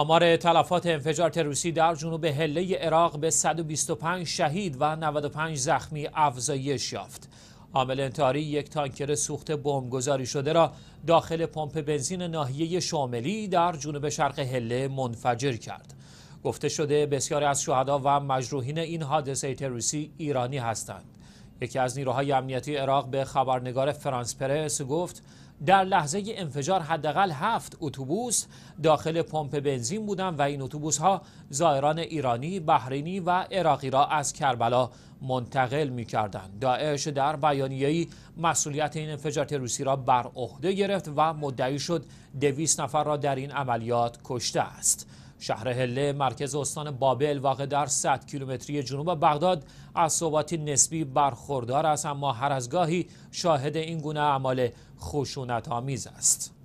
آمار تلفات انفجار تروسی در جنوب هله عراق به 125 شهید و 95 زخمی افزایش یافت. عامل انتاری یک تانکر سوخت گذاری شده را داخل پمپ بنزین ناحیه شاملی در جنوب شرق هله منفجر کرد. گفته شده بسیاری از شهدا و مجروحین این حادثه تروسی ایرانی هستند. یکی از نیروهای امنیتی عراق به خبرنگار فرانس پرس گفت در لحظه انفجار حداقل هفت اتوبوس داخل پمپ بنزین بودند و این اتوبوس ها زائران ایرانی، بحرینی و عراقی را از کربلا منتقل می داعش در بیانیه‌ای مسئولیت این انفجار روسی را بر عهده گرفت و مدعی شد دویست نفر را در این عملیات کشته است. شهر هله مرکز استان بابل واقع در 100 کیلومتری جنوب بغداد از ثباتی نسبی برخوردار است اما هر از گاهی شاهد این گونه اعمال خشونت آمیز است